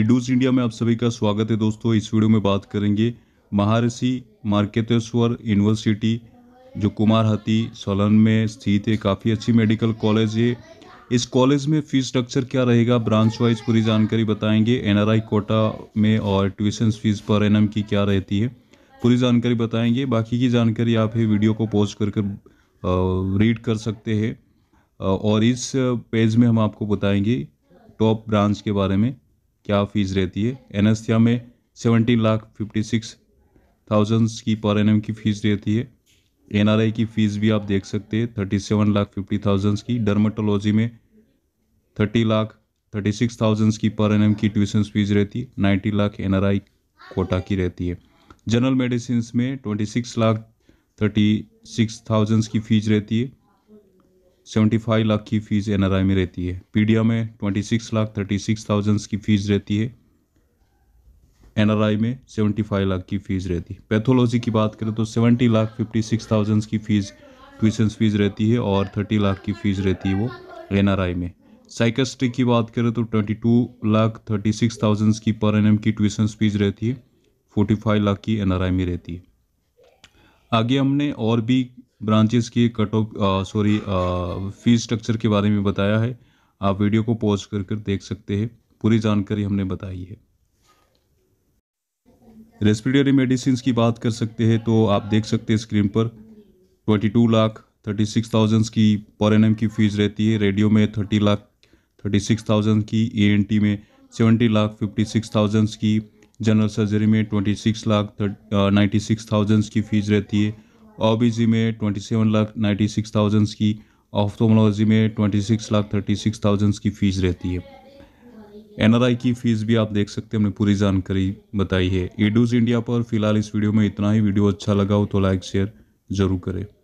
इडूज India में आप सभी का स्वागत है दोस्तों इस वीडियो में बात करेंगे महर्षि मार्केतेश्वर यूनिवर्सिटी जो हाथी सोलन में स्थित है काफ़ी अच्छी मेडिकल कॉलेज है इस कॉलेज में फीस स्ट्रक्चर क्या रहेगा ब्रांच वाइज पूरी जानकारी बताएंगे एनआरआई कोटा में और ट्यूशन फीस पर एनएम की क्या रहती है पूरी जानकारी बताएंगे बाकी की जानकारी आप ये वीडियो को पोस्ट कर कर रीड कर सकते हैं और इस पेज में हम आपको बताएंगे टॉप ब्रांच के बारे में क्या फ़ीस रहती है एनस्थिया में seventeen lakh fifty six thousands की पर एन की फ़ीस रहती है एन की फ़ीस भी आप देख सकते हैं thirty seven lakh fifty thousands की डर्माटोलॉजी में thirty lakh thirty six thousands की पर एन की ट्यूशन फ़ीस रहती है नाइन्टी लाख एन कोटा की रहती है जनरल मेडिसिन में twenty six lakh thirty six thousands की फ़ीस रहती है सेवेंटी फाइव लाख की फ़ीस एन में रहती है पीडिया में twenty six lakh thirty six thousands की फ़ीस रहती है एन में सेवेंटी फाइव लाख की फ़ीस रहती है पैथोलॉजी की बात करें तो seventy lakh fifty six thousands की फ़ीस ट्यूशन फ़ीस रहती है और थर्टी लाख की फ़ीस रहती है वो एन में साइकस्ट्री की बात करें तो twenty two lakh thirty six thousands की पर एन की ट्यूशन फ़ीस रहती है फोर्टी फाइव लाख की एन में रहती है आगे हमने और भी ब्रांचेस की cut off sorry fees structure के बारे में बताया है आप वीडियो को पॉज कर कर देख सकते हैं पूरी जानकारी हमने बताई है रेस्पिरेटरी मेडिसिन की बात कर सकते हैं तो आप देख सकते हैं स्क्रीन पर twenty two lakh thirty six thousands की पर एन की फ़ीस रहती है रेडियो में thirty lakh thirty six thousand की ए एन टी में seventy lakh fifty six thousands की जनरल सर्जरी में twenty six lakh ninety six thousands की फ़ीस रहती है ओबीजी में twenty seven lakh ninety six thousands की ऑफ्थोमोलॉजी में twenty six lakh thirty six thousands की फ़ीस रहती है एनआरआई की फ़ीस भी आप देख सकते हैं हमने पूरी जानकारी बताई है ईडूज़ इंडिया पर फिलहाल इस वीडियो में इतना ही वीडियो अच्छा लगा हो तो लाइक शेयर ज़रूर करें